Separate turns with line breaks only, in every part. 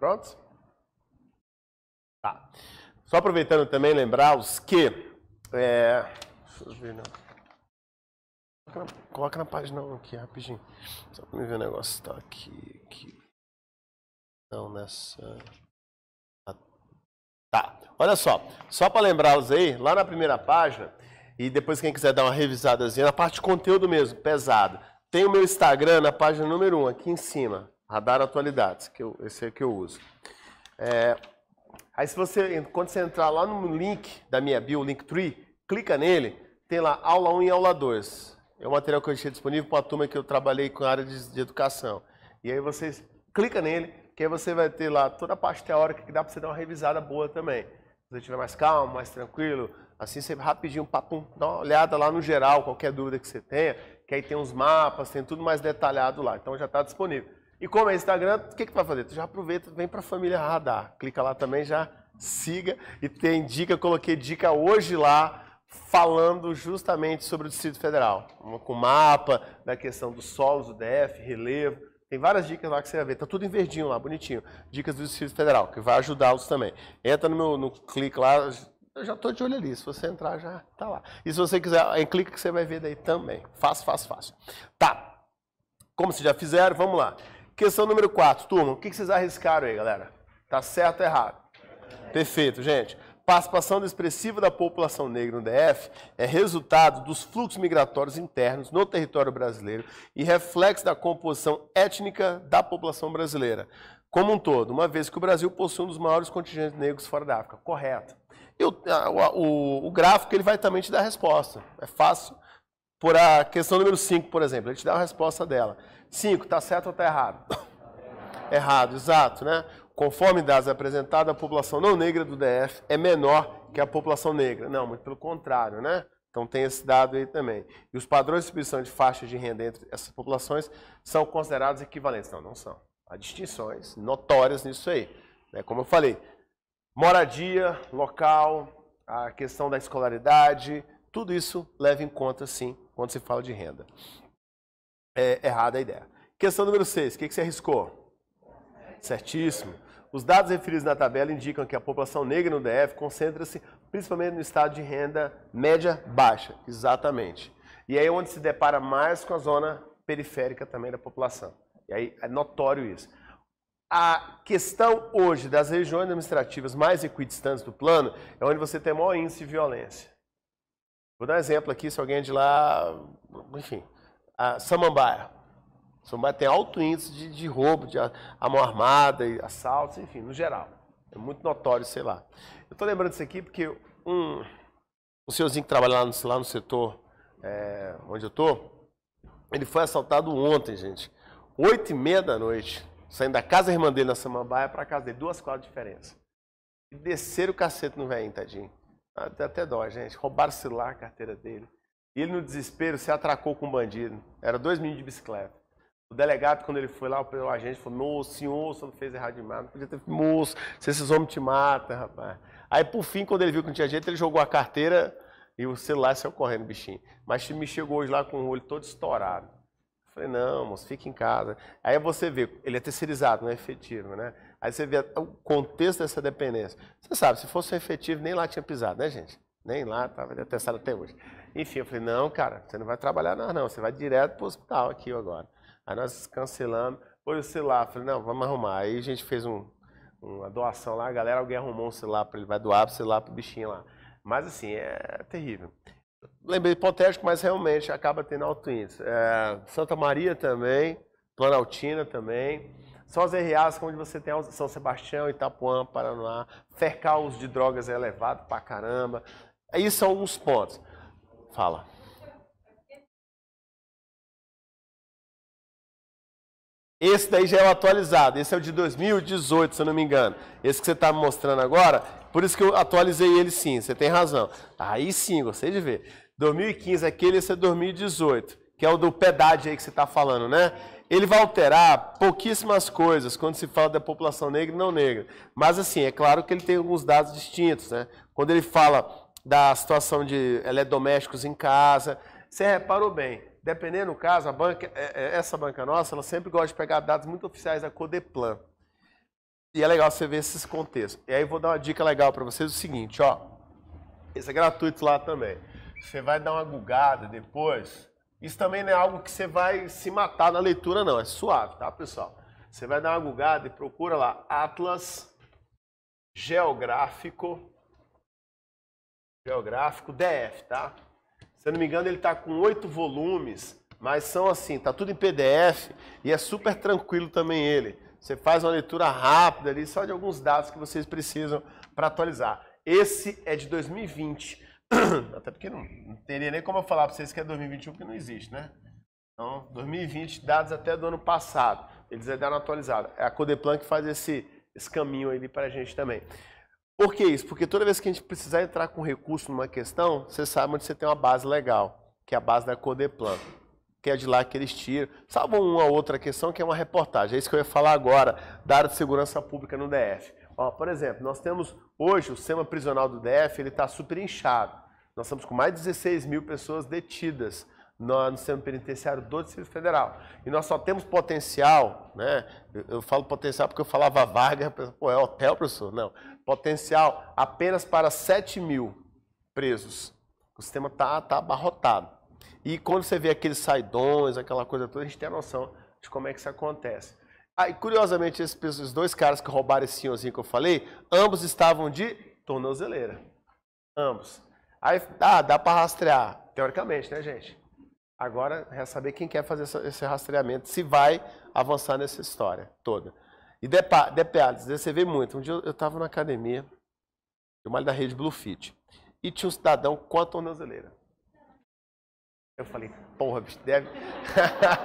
Prontos? Tá. Só aproveitando também lembrar os que. É, deixa eu ver, não. Coloca na, coloca na página 1 aqui, rapidinho. Só pra me ver o negócio. Tá aqui, aqui. Não, nessa. Tá. tá. Olha só, só para lembrá-los aí, lá na primeira página, e depois quem quiser dar uma revisadazinha, na parte de conteúdo mesmo, pesado. Tem o meu Instagram na página número 1, aqui em cima. Radar Atualidades, que eu, esse é que eu uso. É, aí se você, quando você entrar lá no link da minha bio, Linktree, clica nele, tem lá aula 1 e aula 2. É um material que eu deixei disponível para a turma que eu trabalhei com a área de, de educação. E aí você clica nele, que aí você vai ter lá toda a parte teórica que dá para você dar uma revisada boa também. Se você estiver mais calmo, mais tranquilo, assim você rapidinho, papum, dá uma olhada lá no geral, qualquer dúvida que você tenha, que aí tem uns mapas, tem tudo mais detalhado lá. Então já está disponível. E como é Instagram, o que, que tu vai fazer? Tu já aproveita, vem para a família Radar. Clica lá também, já siga. E tem dica, coloquei dica hoje lá, falando justamente sobre o Distrito Federal. Com mapa, da questão dos solos, do DF, relevo. Tem várias dicas lá que você vai ver. Tá tudo em verdinho lá, bonitinho. Dicas do Distrito Federal, que vai ajudá-los também. Entra no meu no clique lá, eu já tô de olho ali. Se você entrar, já tá lá. E se você quiser, em clica que você vai ver daí também. Fácil, fácil, fácil. Tá. Como vocês já fizeram, vamos lá. Questão número 4, turma. O que vocês arriscaram aí, galera? Tá certo ou errado? Perfeito, gente. Participação expressiva da população negra no DF é resultado dos fluxos migratórios internos no território brasileiro e reflexo da composição étnica da população brasileira como um todo, uma vez que o Brasil possui um dos maiores contingentes negros fora da África. Correto. Eu, o, o, o gráfico ele vai também te dar a resposta. É fácil por a questão número 5, por exemplo. Ele te dá a resposta dela. 5, está certo ou está errado? errado, exato, né? Conforme dados apresentados, a população não negra do DF é menor que a população negra. Não, muito pelo contrário, né? Então tem esse dado aí também. E os padrões de distribuição de faixa de renda entre essas populações são considerados equivalentes. Não, não são. Há distinções notórias nisso aí. Né? Como eu falei, moradia, local, a questão da escolaridade, tudo isso leva em conta, sim, quando se fala de renda. É errada a ideia. Questão número 6. O que, que você arriscou? Certíssimo. Os dados referidos na tabela indicam que a população negra no DF concentra-se principalmente no estado de renda média-baixa. Exatamente. E aí é onde se depara mais com a zona periférica também da população. E aí é notório isso. A questão hoje das regiões administrativas mais equidistantes do plano é onde você tem maior índice de violência. Vou dar um exemplo aqui, se alguém é de lá, enfim, a Samambaia. Samambaia tem alto índice de, de roubo, de a mão armada, assaltos, enfim, no geral. É muito notório, sei lá. Eu estou lembrando isso aqui porque um, um senhorzinho que trabalha lá no, lá no setor é, onde eu estou, ele foi assaltado ontem, gente. Oito e meia da noite, saindo da casa da irmã dele na Samambaia para casa dele, duas quadras de diferença. E desceram o cacete no velhinho, tadinho. Até, ah, até dó, gente. Roubaram-se lá a carteira dele. E ele, no desespero, se atracou com um bandido. Era dois meninos de bicicleta. O delegado, quando ele foi lá, o agente falou: Não, senhor, você não fez errado demais. Não podia ter moço, se esses homens te matam, rapaz. Aí, por fim, quando ele viu que não tinha jeito, ele jogou a carteira e o celular saiu correndo, bichinho. Mas me chegou hoje lá com o olho todo estourado. Eu falei: Não, moço, fica em casa. Aí você vê, ele é terceirizado, não é efetivo, né? Aí você vê o contexto dessa dependência. Você sabe, se fosse efetivo, nem lá tinha pisado, né, gente? Nem lá, estava detestado até hoje. Enfim, eu falei, não, cara, você não vai trabalhar nós, não. Você vai direto para o hospital aqui agora. Aí nós cancelamos, pôs o celular, falei, não, vamos arrumar. Aí a gente fez um, uma doação lá, a galera, alguém arrumou um celular para ele, vai doar o celular pro bichinho lá. Mas assim, é terrível. Lembrei hipotético, mas realmente acaba tendo alto índice. É, Santa Maria também, Planaltina também. São as RAs onde você tem São Sebastião, Itapuã, Paraná, fercaus de drogas é elevado pra caramba. Aí são alguns pontos. Fala. Esse daí já é o atualizado. Esse é o de 2018, se eu não me engano. Esse que você está me mostrando agora. Por isso que eu atualizei ele sim, você tem razão. Aí sim, gostei de ver. 2015 aquele, esse é 2018. Que é o do PEDAD aí que você está falando, né? ele vai alterar pouquíssimas coisas quando se fala da população negra e não negra. Mas, assim, é claro que ele tem alguns dados distintos, né? Quando ele fala da situação de eletrodomésticos em casa, você reparou bem, dependendo do caso, a banca, é, é, essa banca nossa, ela sempre gosta de pegar dados muito oficiais da Codeplan. E é legal você ver esses contextos. E aí eu vou dar uma dica legal para vocês, o seguinte, ó. Esse é gratuito lá também. Você vai dar uma gugada depois, isso também não é algo que você vai se matar na leitura, não. É suave, tá, pessoal? Você vai dar uma googada e procura lá Atlas Geográfico Geográfico DF, tá? Se eu não me engano, ele tá com oito volumes, mas são assim, tá tudo em PDF e é super tranquilo também ele. Você faz uma leitura rápida ali, só de alguns dados que vocês precisam para atualizar. Esse é de 2020. Até porque não, não teria nem como eu falar para vocês que é 2021, que não existe, né? Então, 2020, dados até do ano passado. Eles é dado atualizado. É a Codeplan que faz esse, esse caminho aí para a gente também. Por que isso? Porque toda vez que a gente precisar entrar com recurso numa questão, você sabe onde você tem uma base legal, que é a base da Codeplan, que é de lá que eles tiram. Salvo uma outra questão que é uma reportagem. É isso que eu ia falar agora, da área de segurança pública no DF. Ó, por exemplo, nós temos Hoje, o sistema prisional do DF está super inchado. Nós estamos com mais de 16 mil pessoas detidas no, no sistema penitenciário do Distrito Federal. E nós só temos potencial, né? Eu, eu falo potencial porque eu falava vaga, pô, é hotel, professor? Não. Potencial apenas para 7 mil presos. O sistema está tá abarrotado. E quando você vê aqueles saidões, aquela coisa toda, a gente tem a noção de como é que isso acontece. Aí, ah, curiosamente, esses dois caras que roubaram esse senhorzinho que eu falei, ambos estavam de tornozeleira. Ambos. Aí, ah, dá para rastrear, teoricamente, né, gente? Agora, é saber quem quer fazer esse rastreamento, se vai avançar nessa história toda. E detalhes, você vê muito. Um dia eu estava na academia, do malho da rede Bluefit, e tinha um cidadão com a tornozeleira. Eu falei, porra, bicho, deve...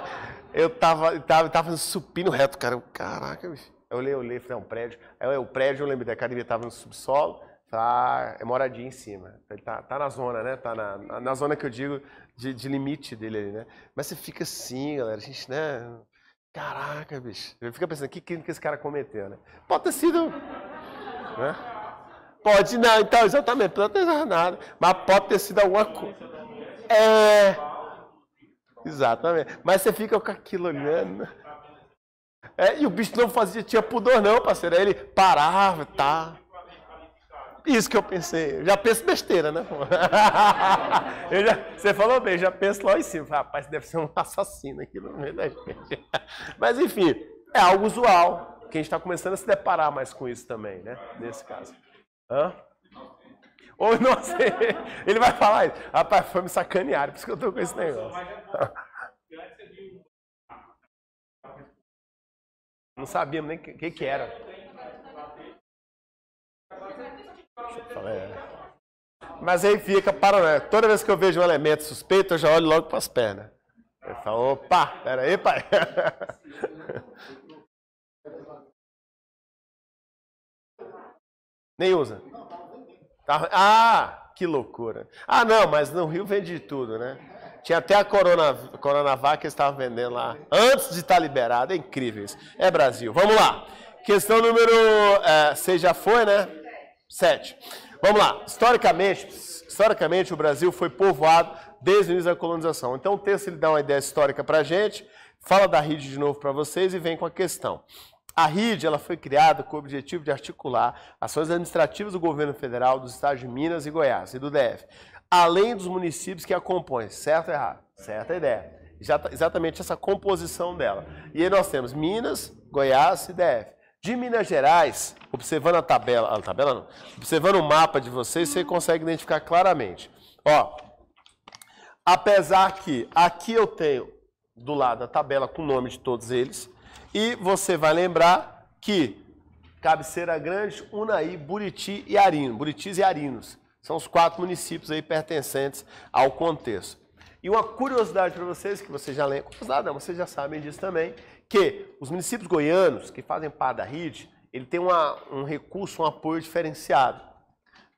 Eu tava, tava, tava fazendo supino reto, cara. Eu, caraca, bicho. Eu olhei, eu olhei, falei, é um prédio. Aí o prédio, eu lembrei da academia, tava no subsolo, tá, é moradia em cima. Ele tá, tá na zona, né? Tá na, na zona que eu digo de, de limite dele ali, né? Mas você fica assim, galera, a gente, né? Caraca, bicho. Você fica pensando, que crime que esse cara cometeu, né? Pode ter sido. Né? Pode, não, então, exatamente, não ter nada. Mas pode ter sido alguma coisa. É. Exatamente. Mas você fica com aquilo olhando. É, e o bicho não fazia, tinha pudor não, parceiro. Aí ele parava, tá. Isso que eu pensei. Eu já penso besteira, né? Já, você falou bem, já penso lá em cima. Rapaz, deve ser um assassino aqui no meio da gente. Mas enfim, é algo usual. Que a gente está começando a se deparar mais com isso também, né? Nesse caso. Hã? Ou não sei. Ele vai falar isso. Rapaz, foi me sacanear, por isso que eu tô com esse negócio. Não sabíamos nem o que, que era. É. Mas aí fica paranoia. Toda vez que eu vejo um elemento suspeito, eu já olho logo para as pernas. Ele fala, opa, peraí, pai. Nem usa. Tá... Ah, que loucura. Ah, não, mas no Rio vende de tudo, né? Tinha até a corona, Coronavac que estava vendendo lá antes de estar tá liberado. É incrível isso. É Brasil. Vamos lá. Questão número. É, já foi, né? Sete. Vamos lá. Historicamente, historicamente, o Brasil foi povoado desde o início da colonização. Então, o texto ele dá uma ideia histórica para a gente, fala da rede de novo para vocês e vem com a questão. A RID ela foi criada com o objetivo de articular ações administrativas do governo federal, dos estados de Minas e Goiás e do DF, além dos municípios que a compõem. Certo ou errado? Certa ideia. exatamente essa composição dela. E aí nós temos Minas, Goiás e DF. De Minas Gerais, observando a tabela, a tabela não, observando o mapa de vocês, você consegue identificar claramente. Ó, apesar que aqui eu tenho do lado a tabela com o nome de todos eles, e você vai lembrar que Cabeceira Grande, Unai, Buriti e Arino. Buritis e Arinos. São os quatro municípios aí pertencentes ao contexto. E uma curiosidade para vocês, que vocês já lembram, curiosidade não, vocês já sabem disso também, que os municípios goianos que fazem parte da RID, ele tem uma, um recurso, um apoio diferenciado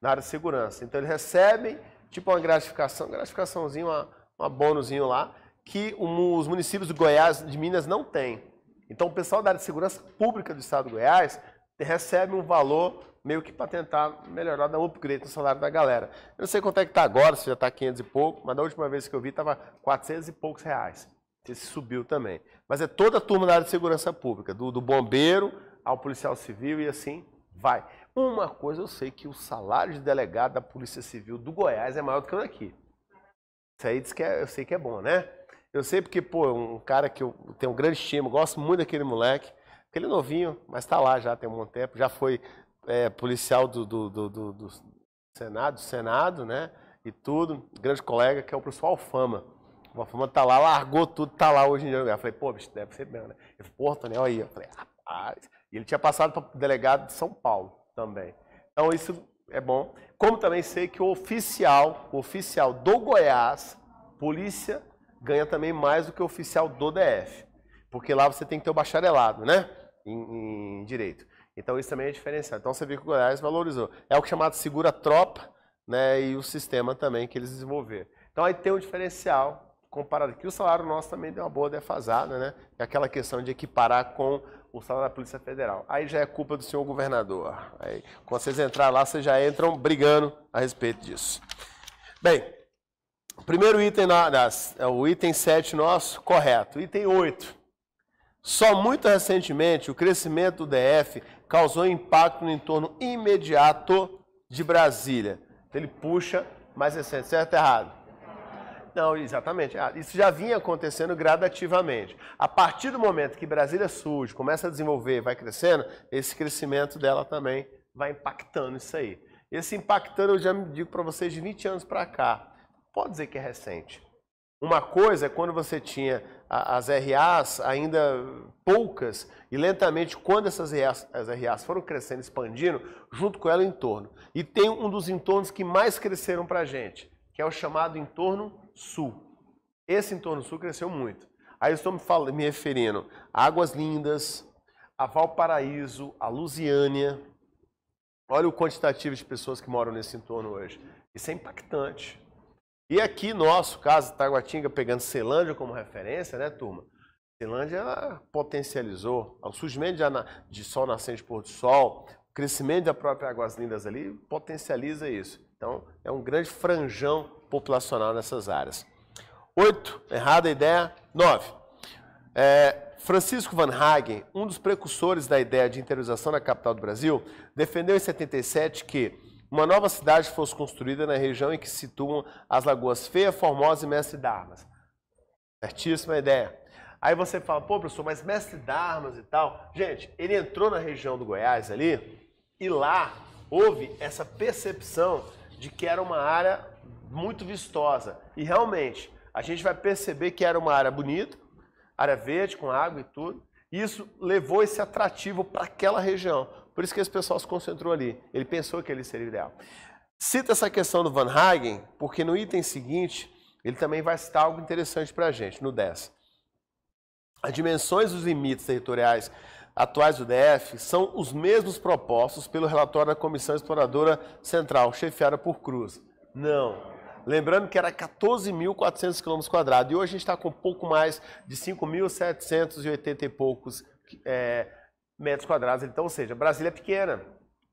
na área de segurança. Então eles recebem tipo uma gratificação, gratificaçãozinha, uma, uma bônusinho lá, que um, os municípios de Goiás, de Minas não têm. Então, o pessoal da área de segurança pública do estado do Goiás recebe um valor meio que para tentar melhorar, dar um upgrade no salário da galera. Eu não sei quanto é que está agora, se já está 500 e pouco, mas da última vez que eu vi estava 400 e poucos reais. Esse subiu também. Mas é toda a turma da área de segurança pública, do, do bombeiro ao policial civil e assim vai. Uma coisa eu sei que o salário de delegado da Polícia Civil do Goiás é maior do que o daqui. Isso aí diz que é, eu sei que é bom, né? Eu sei porque, pô, é um cara que eu tenho um grande estima, gosto muito daquele moleque. Aquele é novinho, mas tá lá já tem um bom tempo. Já foi é, policial do, do, do, do, Senado, Senado, né? E tudo. Grande colega, que é o pessoal Alfama. O Alfama tá lá, largou tudo, tá lá hoje em dia. Eu falei, pô, bicho, deve ser mesmo, né? Ele falou, pô, Tonel, aí. Eu falei, rapaz. E ele tinha passado para delegado de São Paulo também. Então isso é bom. Como também sei que o oficial, o oficial do Goiás, polícia ganha também mais do que o oficial do DF. Porque lá você tem que ter o bacharelado, né? Em, em direito. Então isso também é diferencial. Então você viu que o Goiás valorizou. É o que chamado segura-tropa, né? E o sistema também que eles desenvolveram. Então aí tem um diferencial comparado aqui. O salário nosso também deu uma boa defasada, né? É aquela questão de equiparar com o salário da Polícia Federal. Aí já é culpa do senhor governador. Aí, quando vocês entrarem lá, vocês já entram brigando a respeito disso. Bem, o primeiro item, é o item 7 nosso, correto. Item 8. Só muito recentemente, o crescimento do DF causou impacto no entorno imediato de Brasília. Então, ele puxa mais recente, é certo ou errado? Não, exatamente. É isso já vinha acontecendo gradativamente. A partir do momento que Brasília surge, começa a desenvolver, vai crescendo, esse crescimento dela também vai impactando isso aí. Esse impactando, eu já digo para vocês, de 20 anos para cá pode dizer que é recente. Uma coisa é quando você tinha as RAs ainda poucas e lentamente quando essas RAs, as RAs foram crescendo, expandindo, junto com ela o entorno. E tem um dos entornos que mais cresceram para a gente, que é o chamado entorno sul. Esse entorno sul cresceu muito. Aí eu estou me, falando, me referindo a Águas Lindas, a Valparaíso, a Lusiânia. Olha o quantitativo de pessoas que moram nesse entorno hoje. Isso é impactante. E aqui, nosso caso, Taguatinga, pegando Celândia como referência, né, turma? Celândia potencializou o surgimento de, sol nascente por do sol, o crescimento da própria Águas Lindas ali potencializa isso. Então, é um grande franjão populacional nessas áreas. Oito, errada a ideia. Nove, é, Francisco Van Hagen, um dos precursores da ideia de interiorização da capital do Brasil, defendeu em 77 que uma nova cidade fosse construída na região em que se situam as lagoas Feia, Formosa e Mestre Darmas. Certíssima ideia. Aí você fala, pô, professor, mas Mestre Darmas e tal. Gente, ele entrou na região do Goiás ali e lá houve essa percepção de que era uma área muito vistosa. E realmente, a gente vai perceber que era uma área bonita, área verde, com água e tudo isso levou esse atrativo para aquela região. Por isso que esse pessoal se concentrou ali. Ele pensou que ele seria ideal. Cita essa questão do Van Hagen, porque no item seguinte ele também vai citar algo interessante para a gente, no 10. As dimensões dos limites territoriais atuais do DF são os mesmos propostos pelo relatório da Comissão Exploradora Central, chefiada por Cruz. Não, Lembrando que era 14.400 km e hoje a gente está com pouco mais de 5.780 e poucos é, metros quadrados. Então, ou seja, Brasília é pequena,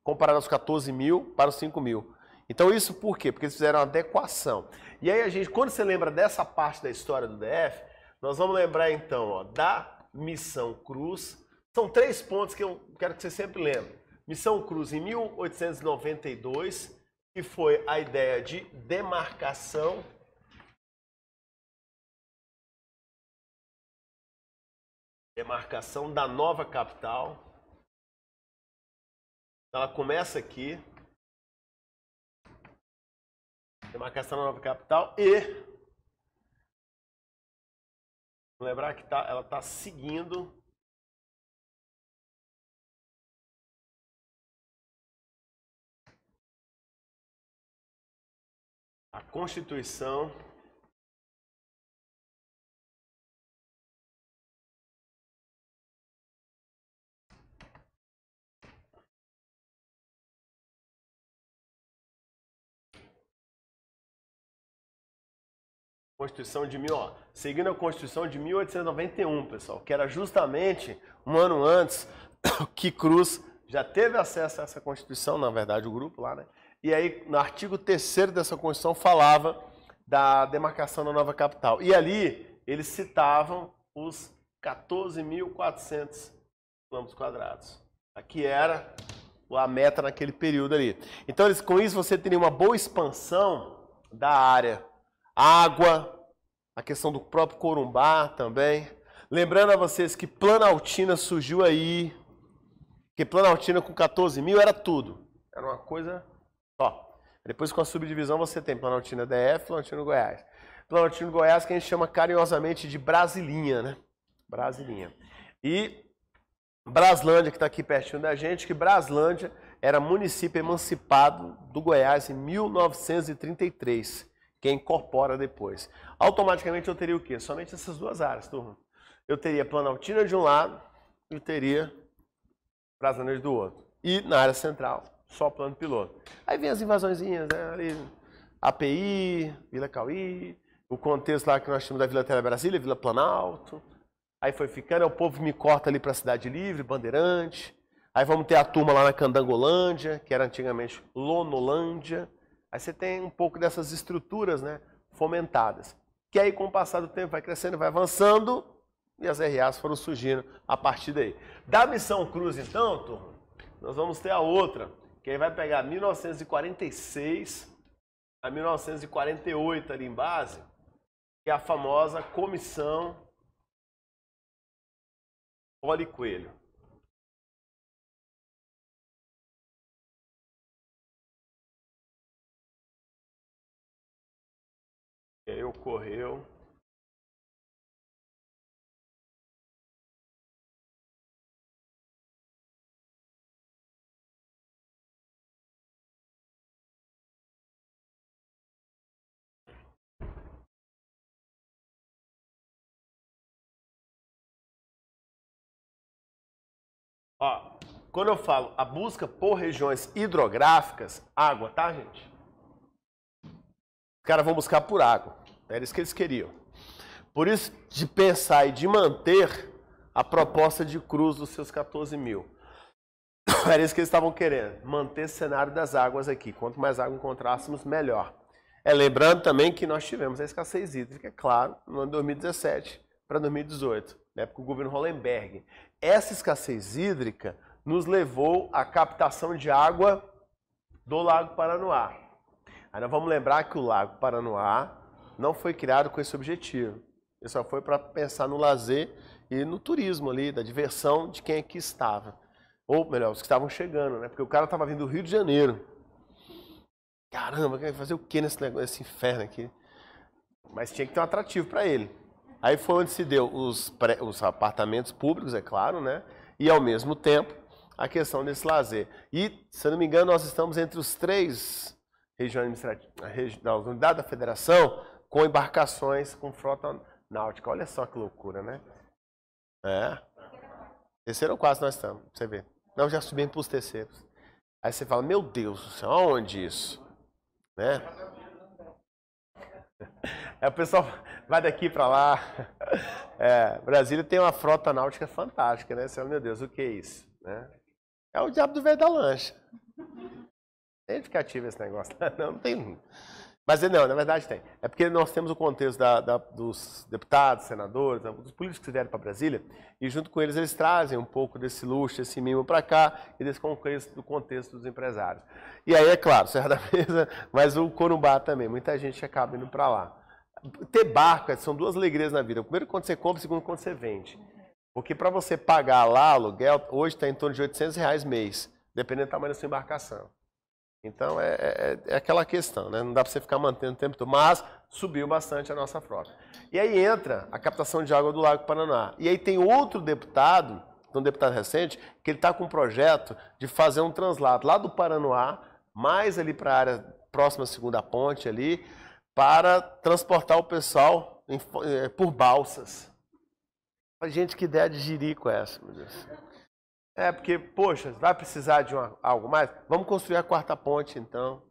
comparado aos 14 mil para os 5 mil. Então, isso por quê? Porque eles fizeram uma adequação. E aí, a gente, quando você lembra dessa parte da história do DF, nós vamos lembrar então ó, da Missão Cruz. São três pontos que eu quero que você sempre lembre. Missão Cruz em 1892, que foi a ideia de demarcação
demarcação da nova capital. Então, ela começa aqui. Demarcação da nova capital e lembrar que tá, ela está seguindo a Constituição
Constituição de mil, ó, seguindo a Constituição de 1891, pessoal, que era justamente um ano antes que Cruz já teve acesso a essa Constituição, na verdade o grupo lá, né? E aí, no artigo 3 dessa Constituição, falava da demarcação da nova capital. E ali, eles citavam os 14.400 quilômetros quadrados. Aqui era a meta naquele período ali. Então, eles, com isso, você teria uma boa expansão da área. Água, a questão do próprio Corumbá também. Lembrando a vocês que Planaltina surgiu aí, que Planaltina com 14 mil era tudo. Era uma coisa depois, com a subdivisão, você tem Planaltina DF, Planaltina Goiás. Planaltina Goiás, que a gente chama carinhosamente de Brasilinha, né? Brasilinha. E Braslândia, que está aqui pertinho da gente, que Braslândia era município emancipado do Goiás em 1933, que incorpora depois. Automaticamente eu teria o quê? Somente essas duas áreas, turma. Eu teria Planaltina de um lado e teria Braslândia do outro. E na área central, só plano piloto. Aí vem as invasõezinhas, né? Ali, API, Vila Cauí, o contexto lá que nós tínhamos da Vila Tele Brasília, Vila Planalto. Aí foi ficando, aí o povo me corta ali para a Cidade Livre, Bandeirante. Aí vamos ter a turma lá na Candangolândia, que era antigamente Lonolândia. Aí você tem um pouco dessas estruturas, né? Fomentadas. Que aí, com o passar do tempo, vai crescendo, vai avançando e as RAs foram surgindo a partir daí. Da Missão Cruz, então, turma, nós vamos ter a outra que aí vai pegar 1946 a 1948 ali em base, que é a famosa comissão
Poli Coelho. E aí ocorreu Ó,
quando eu falo a busca por regiões hidrográficas, água, tá, gente? Os caras vão buscar por água. Era isso que eles queriam. Por isso, de pensar e de manter a proposta de cruz dos seus 14 mil. Era isso que eles estavam querendo, manter o cenário das águas aqui. Quanto mais água encontrássemos, melhor. É lembrando também que nós tivemos a escassez hídrica, é claro, no ano 2017 para 2018 na época do governo Hollenberg. Essa escassez hídrica nos levou à captação de água do Lago Paranoá. Aí nós vamos lembrar que o Lago Paranoá não foi criado com esse objetivo. Ele só foi para pensar no lazer e no turismo ali, da diversão de quem aqui estava. Ou melhor, os que estavam chegando, né? Porque o cara estava vindo do Rio de Janeiro. Caramba, quer fazer o que nesse, negócio, nesse inferno aqui? Mas tinha que ter um atrativo para ele. Aí foi onde se deu os, pré, os apartamentos públicos, é claro, né? E ao mesmo tempo a questão desse lazer. E, se eu não me engano, nós estamos entre os três regiões administrativas, não, unidade da federação, com embarcações com frota náutica. Olha só que loucura, né? É. Terceiro ou quase nós estamos, você vê? Nós já subimos para os terceiros. Aí você fala, meu Deus, onde isso? Né? É o pessoal, vai daqui para lá. É, Brasília tem uma frota náutica fantástica, né? Você, meu Deus, o que é isso? Né? É o diabo do velho da lancha. Tem ficativo esse negócio. Não, não tem. Mas é, não, na verdade tem. É porque nós temos o contexto da, da, dos deputados, senadores, né, dos políticos que vieram para Brasília, e junto com eles eles trazem um pouco desse luxo, esse mimo para cá, e desse contexto, do contexto dos empresários. E aí, é claro, Serra da Mesa, mas o Corumbá também. Muita gente acaba indo para lá ter barco são duas alegrias na vida. O primeiro quando você compra, o segundo quando você vende. Porque para você pagar lá aluguel, hoje está em torno de 800 reais mês, dependendo do tamanho da sua embarcação. Então é, é, é, é aquela questão, né? Não dá para você ficar mantendo o tempo todo, mas subiu bastante a nossa frota. E aí entra a captação de água do Lago Paraná. E aí tem outro deputado, um deputado recente, que ele está com um projeto de fazer um translado lá do Paranoá, mais ali para a área próxima à segunda ponte ali, para transportar o pessoal em, eh, por balsas. A gente que ideia de jirico é essa, meu Deus. É, porque, poxa, vai precisar de uma, algo mais? Vamos construir a quarta ponte, então,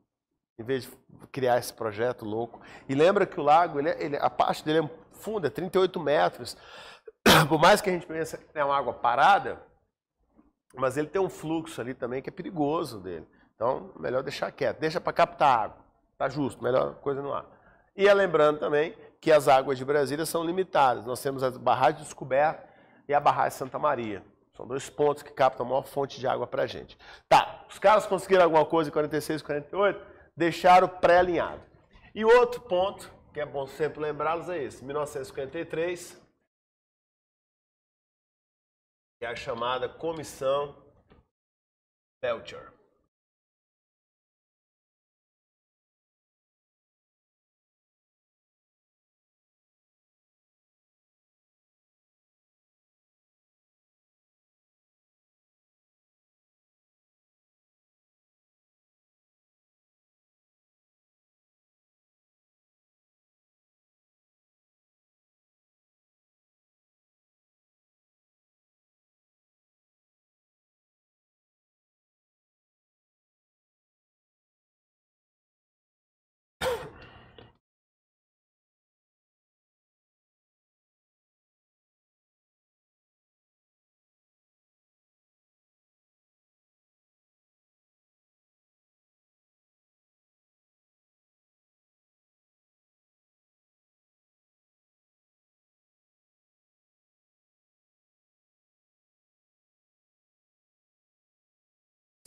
em vez de criar esse projeto louco. E lembra que o lago, ele, é, ele, a parte dele é funda, é 38 metros. Por mais que a gente pense que é uma água parada, mas ele tem um fluxo ali também que é perigoso dele. Então, melhor deixar quieto. Deixa para captar água. Tá justo, melhor coisa não há. E é lembrando também que as águas de Brasília são limitadas. Nós temos a barragens do descoberta e a barragem Santa Maria. São dois pontos que captam a maior fonte de água para gente. Tá, os caras conseguiram alguma coisa em 46 e 48? Deixaram pré-alinhado. E outro ponto, que é bom sempre lembrá-los, é esse. 1953, é a chamada Comissão Belcher.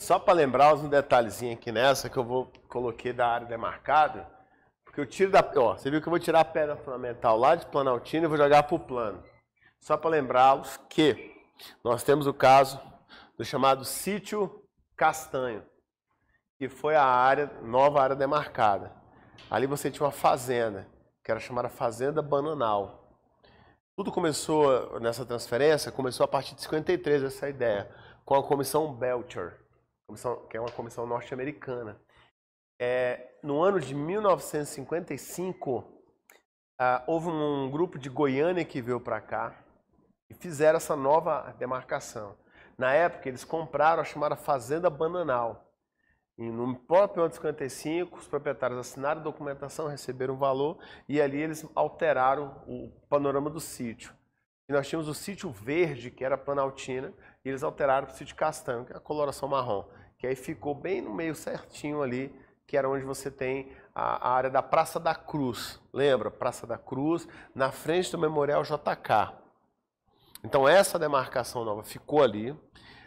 só para lembrar um detalhezinho aqui nessa que eu vou coloquei da área demarcada, porque eu tiro da, ó, você viu que eu vou tirar a pedra fundamental lá de Planaltina e vou jogar para o plano. Só para lembrá-los que nós temos o caso do chamado sítio Castanho, que foi a área nova área demarcada. Ali você tinha uma fazenda, que era chamada Fazenda Bananal. Tudo começou nessa transferência, começou a partir de 53 essa ideia, com a comissão Belcher comissão, que é uma comissão norte-americana. É, no ano de 1955, ah, houve um grupo de Goiânia que veio para cá e fizeram essa nova demarcação. Na época, eles compraram a chamada Fazenda Bananal. E no próprio ano de 55, os proprietários assinaram a documentação, receberam o valor e ali eles alteraram o panorama do sítio. E nós tínhamos o sítio verde, que era Planaltina, eles alteraram para o de castanho, que é a coloração marrom, que aí ficou bem no meio certinho ali, que era onde você tem a, a área da Praça da Cruz. Lembra? Praça da Cruz, na frente do Memorial JK. Então essa demarcação nova ficou ali,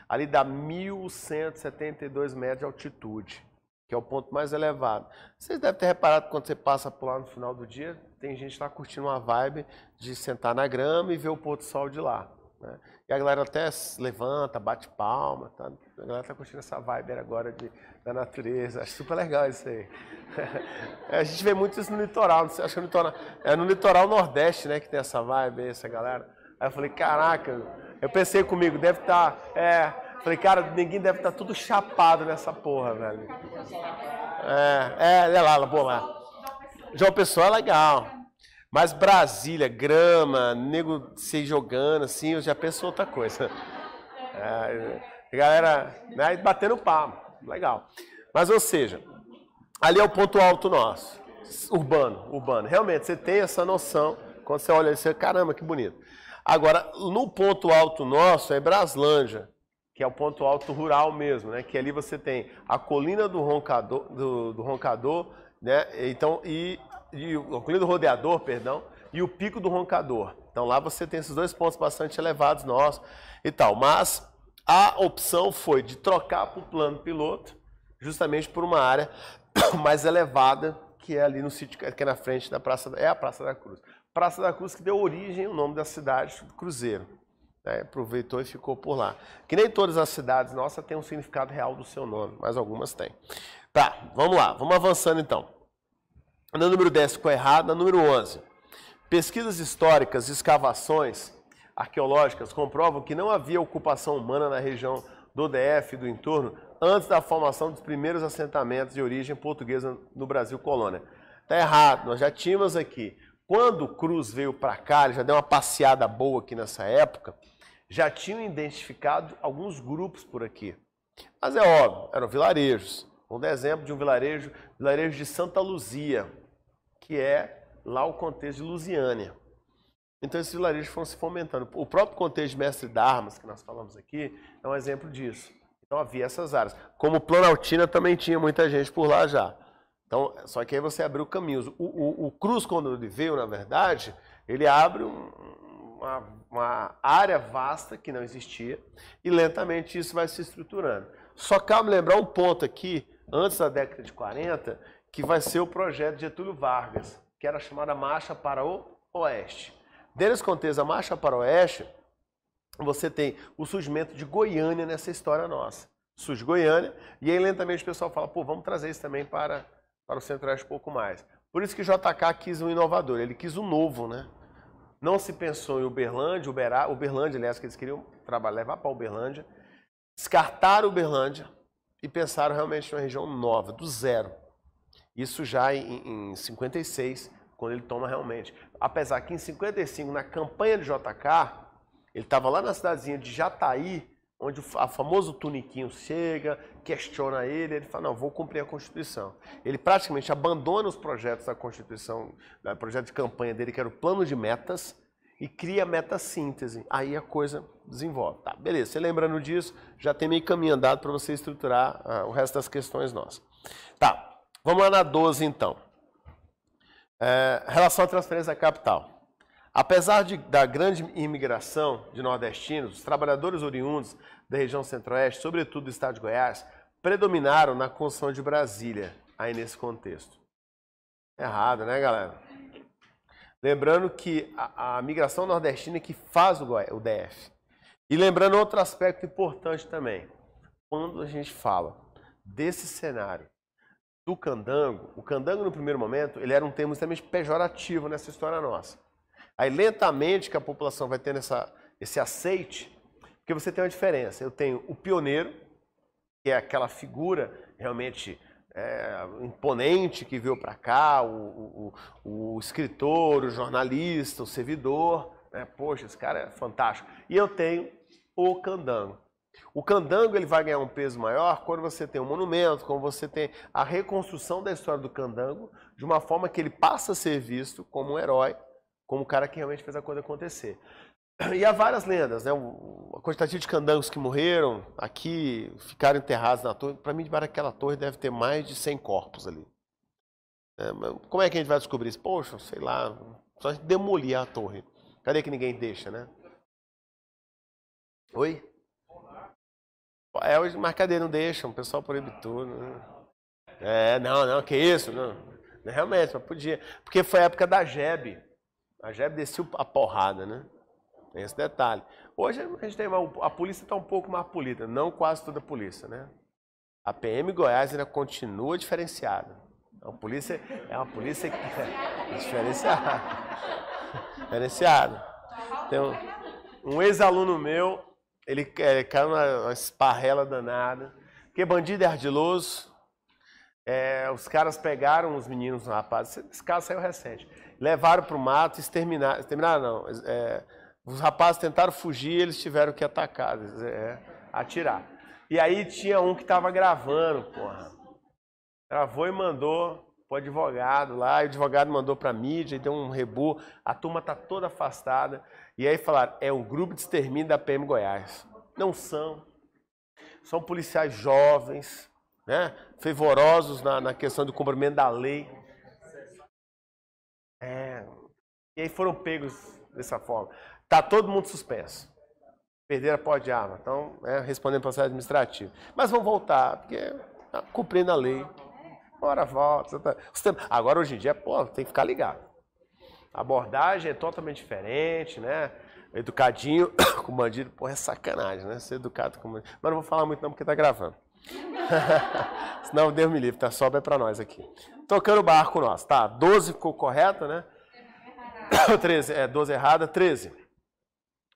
ali dá 1.172 metros de altitude, que é o ponto mais elevado. Vocês devem ter reparado quando você passa por lá no final do dia, tem gente lá curtindo uma vibe de sentar na grama e ver o pôr do sol de lá. Né? E a galera até levanta, bate palma. Tá? A galera tá curtindo essa vibe agora de, da natureza. Acho super legal isso aí. É, a gente vê muito isso no litoral. Acho que no litoral, é no litoral nordeste né, que tem essa vibe, essa galera. Aí eu falei, caraca, eu pensei comigo, deve estar. Tá, é, Falei, cara, ninguém deve estar tá tudo chapado nessa porra, velho. É, é, olha lá, boa lá. João Pessoa é legal. Mas Brasília, grama, nego se jogando, assim, eu já penso outra coisa. É, galera, né, batendo papo, legal. Mas, ou seja, ali é o ponto alto nosso, urbano, urbano. Realmente, você tem essa noção, quando você olha ali, você, caramba, que bonito. Agora, no ponto alto nosso é Braslândia, que é o ponto alto rural mesmo, né? Que ali você tem a colina do Roncador, do, do Roncador né? Então, e e o Euclides Rodeador, perdão, e o Pico do Roncador. Então lá você tem esses dois pontos bastante elevados nós e tal. Mas a opção foi de trocar para o plano piloto, justamente por uma área mais elevada, que é ali no sítio, que é na frente da Praça, é a Praça da Cruz. Praça da Cruz que deu origem ao nome da cidade, Cruzeiro. Né? Aproveitou e ficou por lá. Que nem todas as cidades nossas têm um significado real do seu nome, mas algumas têm. Tá, vamos lá, vamos avançando então. Na número 10 ficou errado. Na número 11, pesquisas históricas, escavações arqueológicas comprovam que não havia ocupação humana na região do DF e do entorno antes da formação dos primeiros assentamentos de origem portuguesa no Brasil colônia. Está errado, nós já tínhamos aqui. Quando Cruz veio para cá, ele já deu uma passeada boa aqui nessa época, já tinham identificado alguns grupos por aqui. Mas é óbvio, eram vilarejos. Vamos dar exemplo de um vilarejo, vilarejo de Santa Luzia, que é lá o contexto de Lusiânia. Então esses vilarejos foram se fomentando. O próprio contexto de mestre d'armas, que nós falamos aqui, é um exemplo disso. Então havia essas áreas. Como Planaltina também tinha muita gente por lá já. Então, só que aí você abriu caminhos. O, o, o Cruz, quando ele veio, na verdade, ele abre um, uma, uma, área vasta que não existia e lentamente isso vai se estruturando. Só cabe lembrar um ponto aqui, antes da década de 40, que vai ser o projeto Getúlio Vargas, que era chamada Marcha para o Oeste. Deles contexto, a Marcha para o Oeste, você tem o surgimento de Goiânia nessa história nossa. Surge Goiânia, e aí lentamente o pessoal fala, pô, vamos trazer isso também para, para o Centro-Oeste um pouco mais. Por isso que JK quis um inovador, ele quis um novo, né? Não se pensou em Uberlândia, Uberá, Uberlândia, aliás, que eles queriam trabalhar, levar para Uberlândia, descartaram Uberlândia e pensaram realmente em uma região nova, do zero. Isso já em, em 56, quando ele toma realmente. Apesar que em 55, na campanha de JK, ele estava lá na cidadezinha de Jataí, onde o famoso Tuniquinho chega, questiona ele, ele fala, não, vou cumprir a Constituição. Ele praticamente abandona os projetos da Constituição, o projeto de campanha dele, que era o plano de metas, e cria meta síntese. Aí a coisa desenvolve. Tá, beleza, você lembrando disso, já tem meio caminho andado para você estruturar ah, o resto das questões nossas. Tá, Vamos lá na 12, então. É, relação à transferência da capital. Apesar de, da grande imigração de nordestinos, os trabalhadores oriundos da região centro-oeste, sobretudo do estado de Goiás, predominaram na construção de Brasília, aí nesse contexto. Errado, né, galera? Lembrando que a, a migração nordestina é que faz o, o DF. E lembrando outro aspecto importante também. Quando a gente fala desse cenário do candango, o candango no primeiro momento, ele era um termo extremamente pejorativo nessa história nossa. Aí lentamente que a população vai tendo essa, esse aceite, porque você tem uma diferença. Eu tenho o pioneiro, que é aquela figura realmente é, imponente que veio para cá, o, o, o, escritor, o jornalista, o servidor. Né? Poxa, esse cara é fantástico. E eu tenho o candango. O candango ele vai ganhar um peso maior quando você tem um monumento, quando você tem a reconstrução da história do candango, de uma forma que ele passa a ser visto como um herói, como o cara que realmente fez a coisa acontecer. E há várias lendas, né? A quantidade de candangos que morreram aqui, ficaram enterrados na torre. Para mim, debaixo daquela torre deve ter mais de 100 corpos ali. É, como é que a gente vai descobrir isso? Poxa, sei lá, só a gente demolir a torre. Cadê que ninguém deixa, né? Oi? É, hoje marcadeia não deixam, o pessoal proíbe tudo. Né? É, não, não, que isso, não. Realmente, mas podia. Porque foi a época da Jeb. A Jeb desceu a porrada, né? Tem esse detalhe. Hoje a gente tem uma, a polícia está um pouco mais polida, não quase toda a polícia, né? A PM Goiás ainda continua diferenciada. É uma polícia, é uma polícia que é diferenciada. diferenciada. Tem um, um ex-aluno meu ele, ele é, caiu numa esparrela danada. Porque bandido é ardiloso. É, os caras pegaram os meninos, rapazes. Esse caso saiu recente. Levaram para o mato, exterminaram. Exterminaram, não. É, os rapazes tentaram fugir eles tiveram que atacar, é, atirar. E aí tinha um que estava gravando, porra. Gravou e mandou pro advogado lá, e o advogado mandou para mídia, e deu um rebu, a turma tá toda afastada. E aí falaram, é um grupo de extermínio da PM Goiás. Não são. São policiais jovens, né? fervorosos na, na questão do cumprimento da lei. É. E aí foram pegos dessa forma. Tá todo mundo suspenso. Perderam a porta de arma. Então, é, respondendo processo administrativo. Mas vão voltar, porque tá cumprindo a lei. Uma hora volta. Agora, hoje em dia, pô, tem que ficar ligado. A abordagem é totalmente diferente, né? Educadinho com bandido, porra, é sacanagem, né? Ser educado com bandido. Mas não vou falar muito não porque tá gravando. Senão Deus me livre, tá? Sobe pra nós aqui. Tocando o barco nosso, tá? 12 ficou correto, né? 13, é, 12 errada, 13.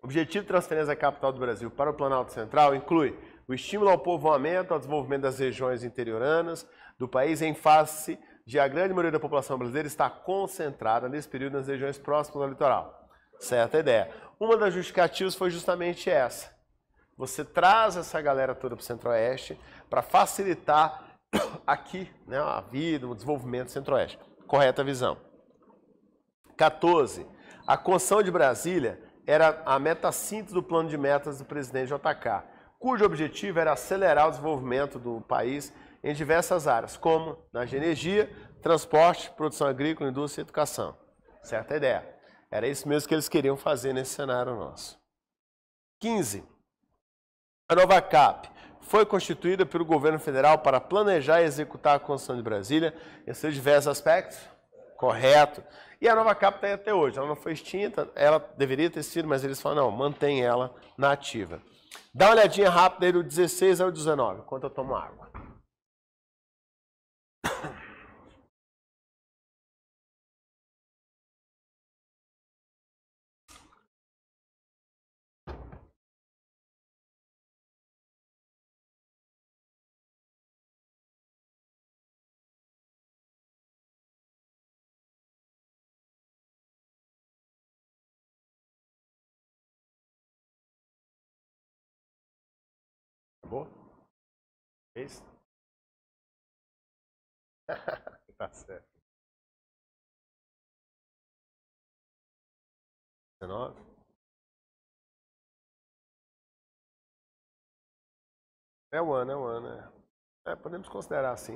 objetivo de transferência da capital do Brasil para o Planalto Central inclui o estímulo ao povoamento, ao desenvolvimento das regiões interioranas do país em face de a grande maioria da população brasileira está concentrada nesse período nas regiões próximas ao litoral. Certa ideia. Uma das justificativas foi justamente essa. Você traz essa galera toda para o Centro-Oeste para facilitar aqui né, a vida, o desenvolvimento do Centro-Oeste. Correta visão. 14. A construção de Brasília era a meta-síntese do plano de metas do presidente JK, cujo objetivo era acelerar o desenvolvimento do país em diversas áreas, como na energia, transporte, produção agrícola, indústria e educação. Certa ideia. Era isso mesmo que eles queriam fazer nesse cenário nosso. 15. A nova CAP foi constituída pelo governo federal para planejar e executar a construção de Brasília em seus diversos aspectos? Correto. E a nova CAP está até hoje. Ela não foi extinta, ela deveria ter sido, mas eles falam, não, mantém ela nativa. Dá uma olhadinha rápida aí do 16 ao 19, enquanto eu tomo água.
vocês. tá certo. 19. É o ano, é o ano. É. é, podemos considerar assim.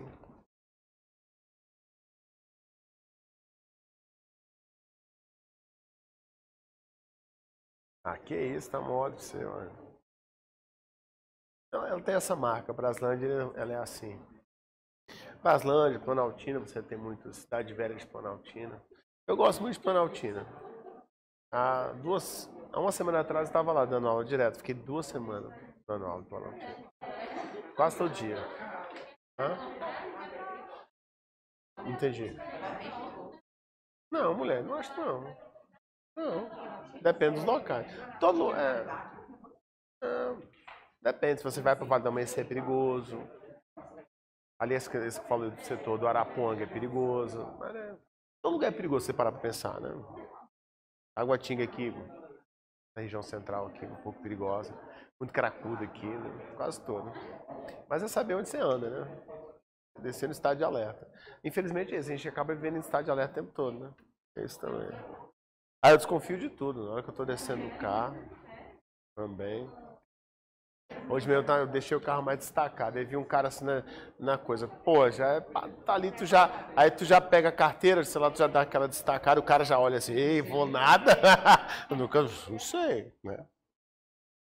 Ah, que isso, tá mole pro seu, mano. Ela, então, ela tem essa marca. Braslândia, é, ela é assim. Braslândia, Planaltina, você tem muito. Cidade Velha de Planaltina. Eu gosto muito de Planaltina. Há duas. Há uma semana atrás eu estava lá dando aula direto. Fiquei duas semanas dando aula de Planaltina. Quase todo dia. Hã? Entendi. Não, mulher, não
acho não. Não. Depende dos
locais. Todo. É, é, Depende, se você vai para o uhum. Vale do Amanhecer é perigoso. Ali, esse que falou do setor do Araponga é perigoso. Mas, né, todo lugar é perigoso você parar para pensar, né? Aguatinga aqui, na região central aqui, é um pouco perigosa. Muito cracudo aqui, né? quase todo. Mas é saber onde você anda, né? Descendo estado de alerta. Infelizmente é a gente acaba vivendo em estado de alerta o tempo todo, né? É isso também. Ah, eu desconfio de tudo. Na hora que eu estou descendo o carro, também. Hoje mesmo eu deixei o carro mais destacado. Aí vi um cara assim na, na coisa. Pô, já é, tá ali, tu já. Aí tu já pega a carteira, sei lá, tu já dá aquela destacada, o cara já olha assim, ei, vou nada. eu nunca, não sei, né?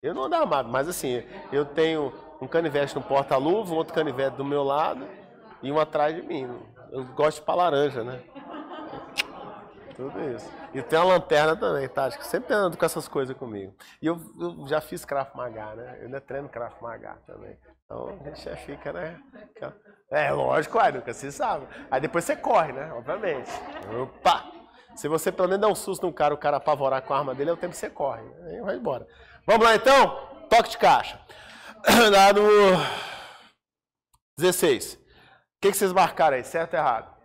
Eu não andava armado, mas assim, eu tenho um canivete no porta-luva, um outro canivete do meu lado e um atrás de mim. Eu gosto de pra laranja, né? Tudo isso. E tem uma lanterna também, tá? Acho que sempre ando com essas coisas comigo. E eu, eu já fiz craft Maga, né? Eu ainda treino craft Maga também. Então a gente já fica, né? É, lógico, aí nunca se sabe. Aí depois você corre, né? Obviamente. Opa! Se você pelo menos dá um susto no cara, o cara apavorar com a arma dele, é o tempo que você corre. Aí vai embora. Vamos lá então? Toque de caixa. Dado 16. O que, que vocês marcaram aí? Certo ou errado?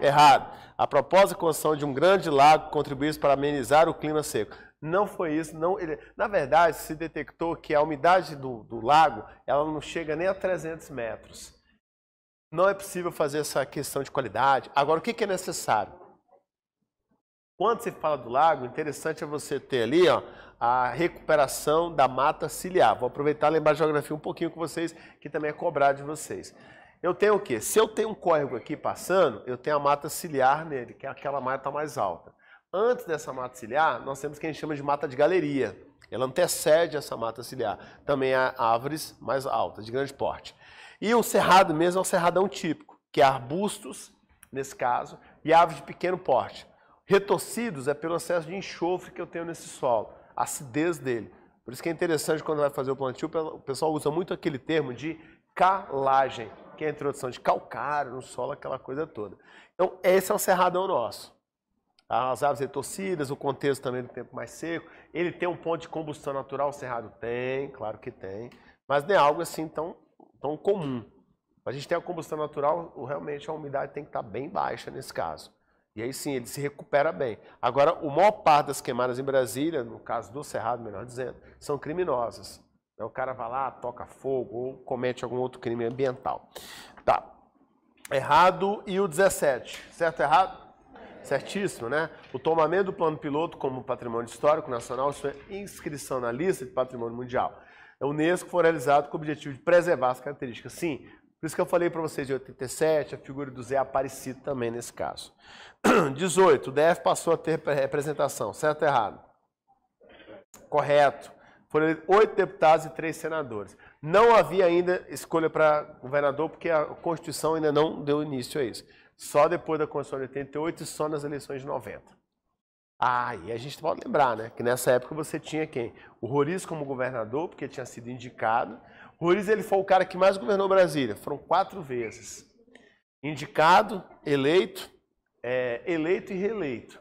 Errado. A proposta de construção de um grande lago contribuísse para amenizar o clima seco. Não foi isso. Não, ele, na verdade, se detectou que a umidade do, do lago ela não chega nem a 300 metros. Não é possível fazer essa questão de qualidade. Agora, o que, que é necessário? Quando se fala do lago, interessante é você ter ali ó, a recuperação da mata ciliar. Vou aproveitar e lembrar a geografia um pouquinho com vocês, que também é cobrado de vocês. Eu tenho o quê? Se eu tenho um córrego aqui passando, eu tenho a mata ciliar nele, que é aquela mata mais alta. Antes dessa mata ciliar, nós temos o que a gente chama de mata de galeria. Ela antecede essa mata ciliar. Também há árvores mais altas, de grande porte. E o cerrado mesmo é um cerradão típico, que é arbustos, nesse caso, e árvores de pequeno porte. Retorcidos é pelo excesso de enxofre que eu tenho nesse solo, a acidez dele. Por isso que é interessante quando vai fazer o plantio, o pessoal usa muito aquele termo de calagem que é a introdução de calcário no solo, aquela coisa toda. Então, esse é o cerradão nosso. Tá? As aves retorcidas, o contexto também do tempo mais seco. Ele tem um ponto de combustão natural, o cerrado tem, claro que tem. Mas não é algo assim tão, tão comum. A gente tem a combustão natural, realmente a umidade tem que estar bem baixa nesse caso. E aí sim, ele se recupera bem. Agora, o maior parte das queimadas em Brasília, no caso do Cerrado, melhor dizendo, são criminosas. Então, o cara vai lá, toca fogo ou comete algum outro crime ambiental. Tá. Errado e o 17. Certo errado? Certíssimo, né? O tomamento do plano piloto como patrimônio histórico nacional, sua é inscrição na lista de patrimônio mundial. A é Unesco foi realizado com o objetivo de preservar as características. Sim, por isso que eu falei para vocês de 87, a figura do Zé Aparecido também nesse caso. 18, o DF passou a ter representação, certo ou errado? Correto. Foram oito deputados e três senadores. Não havia ainda escolha para governador, porque a Constituição ainda não deu início a isso. Só depois da Constituição de 88 e só nas eleições de 90. Ah, e a gente pode lembrar, né? Que nessa época você tinha quem? O Roriz como governador, porque tinha sido indicado. O Roriz ele foi o cara que mais governou Brasília. Foram quatro vezes. Indicado, eleito, é, eleito e reeleito.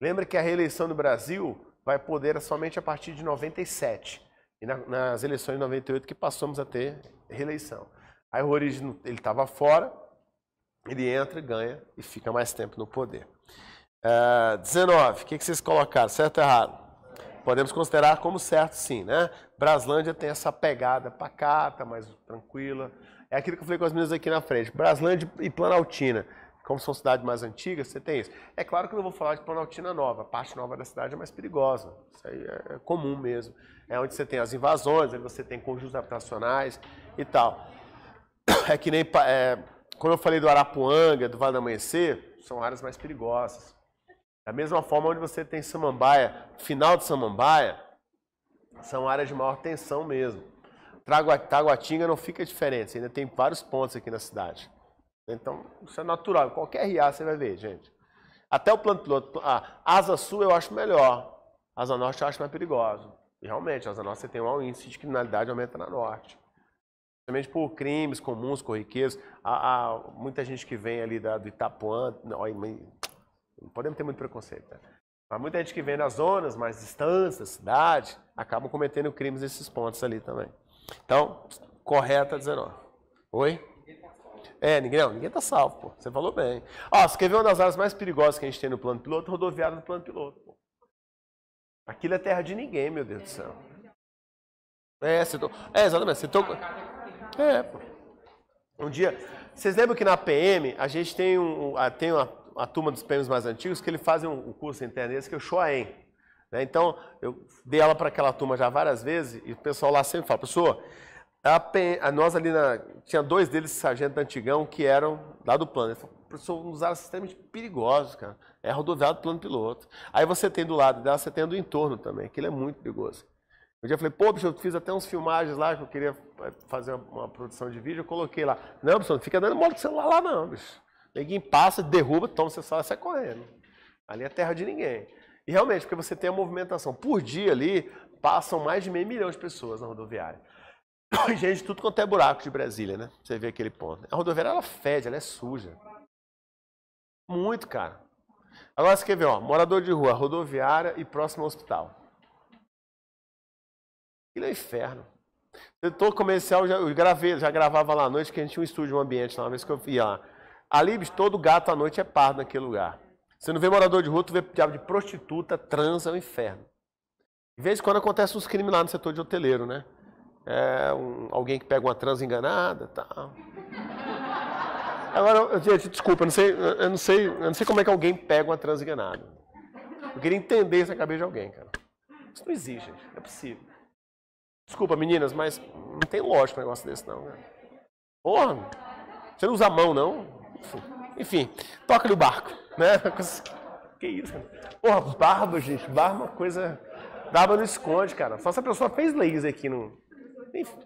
Lembra que a reeleição no Brasil vai poder é somente a partir de 97. E na, nas eleições de 98 que passamos a ter reeleição. Aí o Origino, ele estava fora, ele entra, ganha e fica mais tempo no poder. Uh, eh, 19, o que, que vocês colocaram? Certo ou errado? Podemos considerar como certo, sim, né? Braslândia tem essa pegada pacata, mais tranquila. É aquilo que eu falei com as meninas aqui na frente. Braslândia e Planaltina como são cidades mais antigas, você tem isso. É claro que eu não vou falar de Planaltina Nova. A parte nova da cidade é mais perigosa. Isso aí é, é comum mesmo. É onde você tem as invasões, onde você tem conjuntos habitacionais e tal. É que nem... É, como eu falei do Arapuanga, do Vale do Amanhecer, são áreas mais perigosas. Da mesma forma onde você tem Samambaia, final de Samambaia, são áreas de maior tensão mesmo. Taguatinga não fica diferente, ainda tem vários pontos aqui na cidade. Então, isso é natural. Qualquer RA você vai ver, gente. Até o plano piloto. Ah, asa sul eu acho melhor. Asa norte eu acho mais perigoso. E realmente, asa norte você tem um índice de criminalidade aumenta na norte. Principalmente por crimes comuns, corriqueiros. Há, há muita gente que vem ali da, do Itapuã. Não, não podemos ter muito preconceito, né? Mas muita gente que vem das zonas mais distantes da cidade acabam cometendo crimes nesses pontos ali também. Então, correta 19. Oi? É, ninguém, não, ninguém tá salvo, pô. Você falou bem. Ó, você quer ver uma das áreas mais perigosas que a gente tem no plano piloto? Rodoviária do plano piloto, pô. Aquilo é terra de ninguém, meu Deus do céu. É, você tô... é exatamente. Você tô... É, pô. Um dia. Vocês lembram que na PM a gente tem, um, tem uma, uma turma dos PMs mais antigos que eles fazem um curso interno esse que é o Shoen. Né? Então, eu dei ela para aquela turma já várias vezes e o pessoal lá sempre fala, professor, a, a nós ali na, tinha dois deles, sargento antigão, que eram lá do plano. Ele falou, professor, uns áreas extremamente perigosos, cara. É rodoviário do plano piloto. Aí você tem do lado dela, você tem do entorno também, que ele é muito perigoso. Um dia eu falei, pô, bicho, eu fiz até uns filmagens lá que eu queria eh, fazer uma, produção de vídeo, eu coloquei lá. Não, bicho, não fica dando moto de celular lá, não, bicho. Ninguém passa, derruba, toma você celular e sai correndo. Ali é terra de ninguém. E realmente, porque você tem a movimentação. Por dia ali, passam mais de meio milhão de pessoas na rodoviária. gente, tudo quanto é buraco de Brasília, né? Você vê aquele ponto. A rodoviária, ela fede, ela é suja. Muito, cara. Agora você quer ver, ó, morador de rua, rodoviária e próximo ao hospital. Aquilo é um inferno. Setor comercial, já, eu gravei, já gravava lá à noite, que a gente tinha um estúdio, um ambiente lá, uma vez que eu ia lá. Ali, todo gato à noite é pardo naquele lugar. Você não vê morador de rua, tu vê diabo de prostituta, transa, é um inferno. De vez em quando acontece uns crimes lá no setor de hoteleiro, né? é, um, alguém que pega uma trans enganada, tal. Agora, gente, desculpa, eu não, sei, eu, não sei, eu não sei como é que alguém pega uma trans enganada. Eu queria entender isso na cabeça de alguém, cara. Isso não existe, gente. Não é possível. Desculpa, meninas, mas não tem lógica um negócio desse, não. Cara. Porra, você não usa a mão, não? Enfim, toca-lhe o barco, né? Que isso, cara. Porra, barba, gente. Barba é uma coisa... Barba não esconde, cara. Só se a pessoa fez laser aqui no enfim.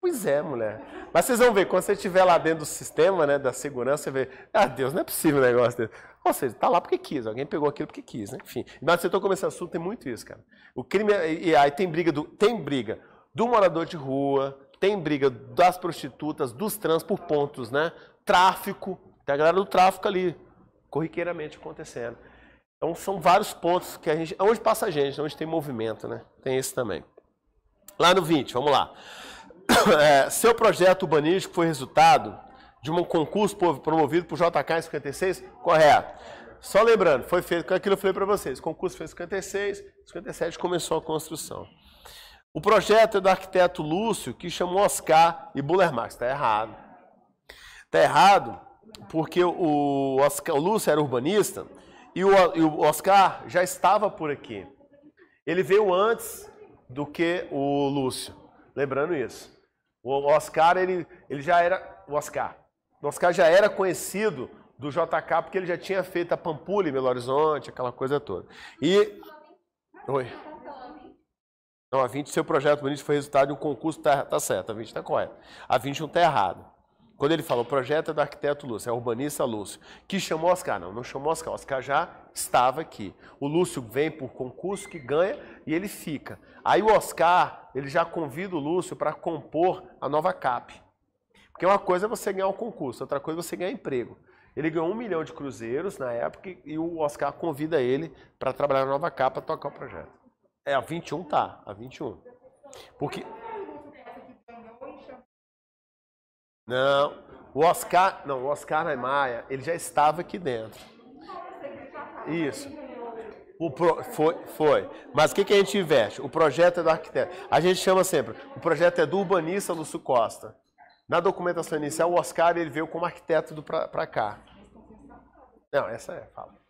Pois é, mulher. Mas vocês vão ver, quando você estiver lá dentro do sistema, né, da segurança, você vê, ah, Deus, não é possível um negócio desse. Ou seja, tá lá porque quis, alguém pegou aquilo porque quis, né? Enfim. Mas você como esse assunto tem muito isso, cara. O crime, é, e aí tem briga do, tem briga do morador de rua, tem briga das prostitutas, dos trans por pontos, né? Tráfico, tem a galera do tráfico ali, corriqueiramente acontecendo. Então são vários pontos que a gente, onde passa a gente, onde tem movimento, né? Tem esse também. Lá no 20, vamos lá. É, seu projeto urbanístico foi resultado de um concurso promovido por JK em 56? Correto. Só lembrando, foi feito, aquilo que eu falei para vocês, o concurso foi em 56, 57 começou a construção. O projeto é do arquiteto Lúcio, que chamou Oscar e Buller Marx. Está errado. Está errado porque o, Oscar, o Lúcio era urbanista e o, e o Oscar já estava por aqui. Ele veio antes do que o Lúcio. Lembrando isso. O Oscar, ele, ele já era. O Oscar. O Oscar já era conhecido do JK porque ele já tinha feito a Pampulha em Belo Horizonte, aquela coisa toda. E. Oi. Não, a 20, seu projeto bonito foi resultado de um concurso, tá, tá certo, a 20 está correto. A 21 está errado. Quando ele fala o projeto é do arquiteto Lúcio, é urbanista Lúcio, que chamou Oscar. Não, não chamou Oscar, Oscar já estava aqui. O Lúcio vem por concurso que ganha e ele fica. Aí o Oscar, ele já convida o Lúcio para compor a nova CAP. Porque uma coisa é você ganhar um concurso, outra coisa é você ganhar emprego. Ele ganhou um milhão de cruzeiros na época e o Oscar convida ele para trabalhar na nova capa, tocar o projeto. É, a 21 tá, a 21. Porque Não, o Oscar, não, o Oscar ele já estava aqui dentro. Isso. O pro, foi, foi. Mas o que, que a gente investe? O projeto é do arquiteto. A gente chama sempre, o projeto é do urbanista Lúcio Costa. Na documentação inicial, o Oscar ele veio como arquiteto para cá. Não, essa é, fala.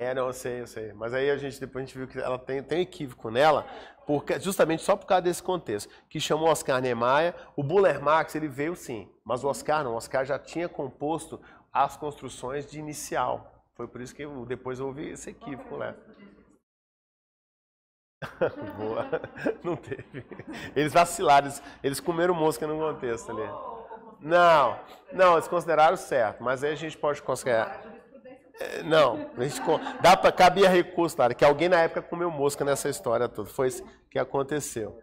É, não, eu sei, eu sei. Mas aí a gente depois a gente viu que ela tem, tem um equívoco nela, porque, justamente só por causa desse contexto, que chamou Oscar Niemeyer. O Buller Marx, ele veio sim, mas o Oscar não. O Oscar já tinha composto as construções de inicial. Foi por isso que eu, depois houve esse equívoco, né? Boa. Não teve. Eles vacilaram, eles, eles comeram mosca no contexto ali. Não, não, eles consideraram certo, mas aí a gente pode considerar. É, não, a gente, dá para cabia recurso claro. que alguém na época comeu mosca nessa história toda. Foi isso que aconteceu.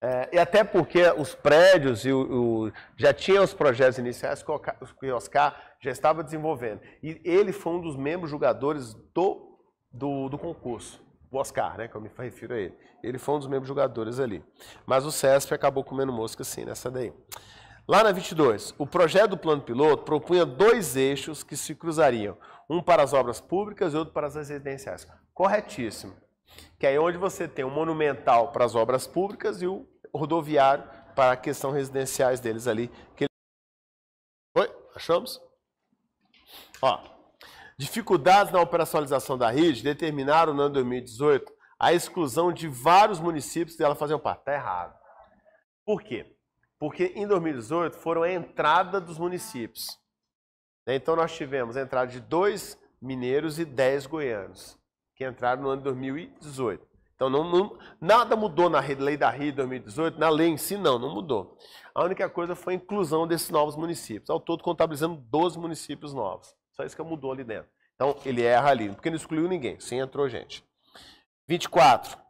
É, e até porque os prédios e o, o, já tinha os projetos iniciais que o, que o Oscar já estava desenvolvendo. E ele foi um dos membros jogadores do, do, do, concurso. O Oscar, né? Que eu me refiro a ele. Ele foi um dos membros jogadores ali. Mas o CESP acabou comendo mosca, sim, nessa daí. Lá na 22, o projeto do plano piloto propunha dois eixos que se cruzariam, um para as obras públicas e outro para as residenciais. Corretíssimo. Que é onde você tem o monumental para as obras públicas e o rodoviário para a questão residenciais deles ali. Que... Oi, achamos? Ó, dificuldades na operacionalização da rede determinaram no ano 2018 a exclusão de vários municípios dela o parte. Está errado. Por quê? porque em 2018 foram a entrada dos municípios. Né? Então nós tivemos a entrada de dois mineiros e dez goianos, que entraram no ano de 2018. Então não, não, nada mudou na lei da Rio de 2018, na lei em si não, não mudou. A única coisa foi a inclusão desses novos municípios, ao todo contabilizando 12 municípios novos. Só isso que mudou ali dentro. Então ele é erra ali, porque não excluiu ninguém, sim entrou gente. 24.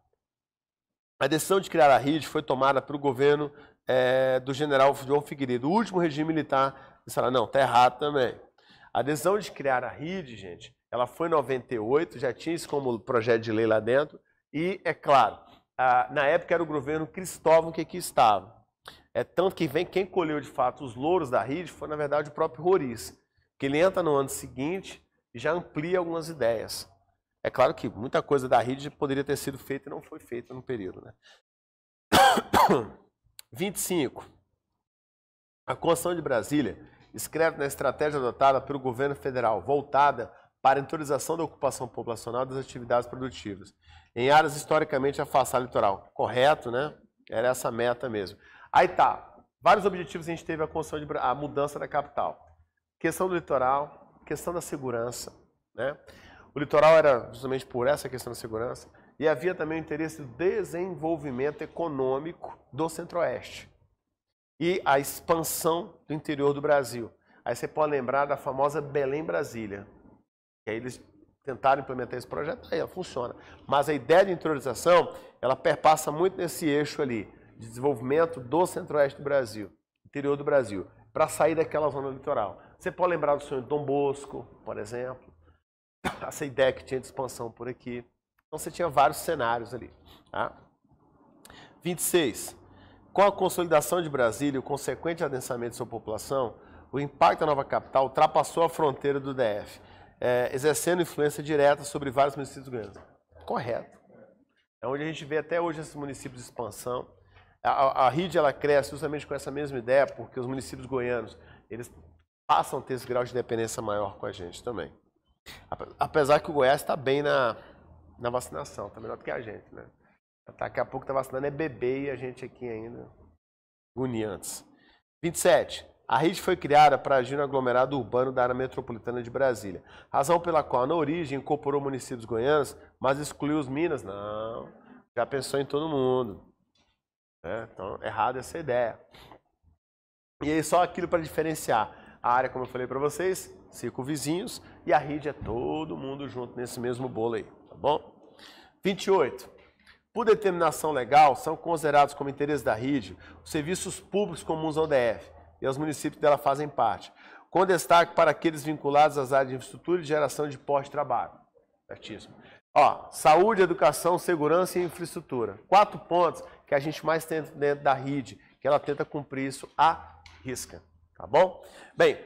A decisão de criar a RID foi tomada pelo governo é, do general João Figueiredo, o último regime militar. Eles falaram, não, está errado também. A decisão de criar a RID, gente, ela foi em 98, já tinha isso como projeto de lei lá dentro. E, é claro, a, na época era o governo Cristóvão que aqui estava. É tanto que vem quem colheu de fato os louros da RID foi, na verdade, o próprio Roriz, que ele entra no ano seguinte e já amplia algumas ideias. É claro que muita coisa da RID poderia ter sido feita e não foi feita no período. Né? 25. A Constituição de Brasília escreve na estratégia adotada pelo governo federal, voltada para a interiorização da ocupação populacional das atividades produtivas, em áreas historicamente afastadas do litoral. Correto, né? Era essa a meta mesmo. Aí tá, vários objetivos a gente teve a, construção de, a mudança da capital. Questão do litoral, questão da segurança, né? O litoral era justamente por essa questão da segurança. E havia também o interesse do desenvolvimento econômico do Centro-Oeste e a expansão do interior do Brasil. Aí você pode lembrar da famosa Belém-Brasília, que aí eles tentaram implementar esse projeto, aí funciona. Mas a ideia de interiorização, ela perpassa muito nesse eixo ali, de desenvolvimento do centro-oeste do Brasil, interior do Brasil, para sair daquela zona litoral. Você pode lembrar do sonho de Dom Bosco, por exemplo, essa ideia que tinha de expansão por aqui. Então você tinha vários cenários ali. Tá? 26. Com a consolidação de Brasília e o consequente adensamento de sua população, o impacto da nova capital ultrapassou a fronteira do DF, é, exercendo influência direta sobre vários municípios grandes. Correto. É onde a gente vê até hoje esses municípios de expansão. A, a, ela cresce justamente com essa mesma ideia, porque os municípios goianos eles passam a ter esse grau de dependência maior com a gente também. Apesar que o Goiás está bem na, na vacinação, tá melhor do que a gente, né? Tá, daqui a pouco tá vacinando é bebê e a gente aqui ainda agoniantes. 27. A rede foi criada para agir no aglomerado urbano da área metropolitana de Brasília. Razão pela qual, na origem, incorporou municípios goianos, mas excluiu os Minas. Não, já pensou em todo mundo. Né? Então, errada essa ideia. E aí, só aquilo para diferenciar. A área, como eu falei para vocês, cinco vizinhos, e a rede é todo mundo junto nesse mesmo bolo aí bom? 28. Por determinação legal, são considerados como interesse da RIDE os serviços públicos comuns ao DF e aos municípios dela fazem parte, com destaque para aqueles vinculados às áreas de infraestrutura e geração de pós-trabalho. Certíssimo. Ó, saúde, educação, segurança e infraestrutura. Quatro pontos que a gente mais tem dentro da RIDE, que ela tenta cumprir isso à risca, tá bom? Bem,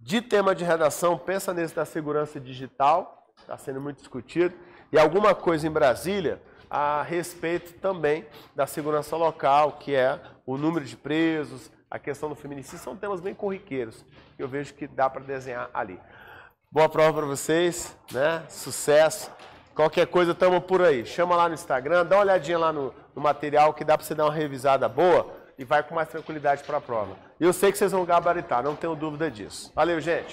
de tema de redação, pensa nesse da segurança digital, está sendo muito discutido e alguma coisa em Brasília a respeito também da segurança local, que é o número de presos, a questão do feminicídio, são temas bem corriqueiros que eu vejo que dá para desenhar ali. Boa prova para vocês, né? Sucesso. Qualquer coisa, tamo por aí. Chama lá no Instagram, dá uma olhadinha lá no, no material que dá para você dar uma revisada boa e vai com mais tranquilidade para a prova. Eu sei que vocês vão gabaritar, não tenho dúvida disso. Valeu, gente!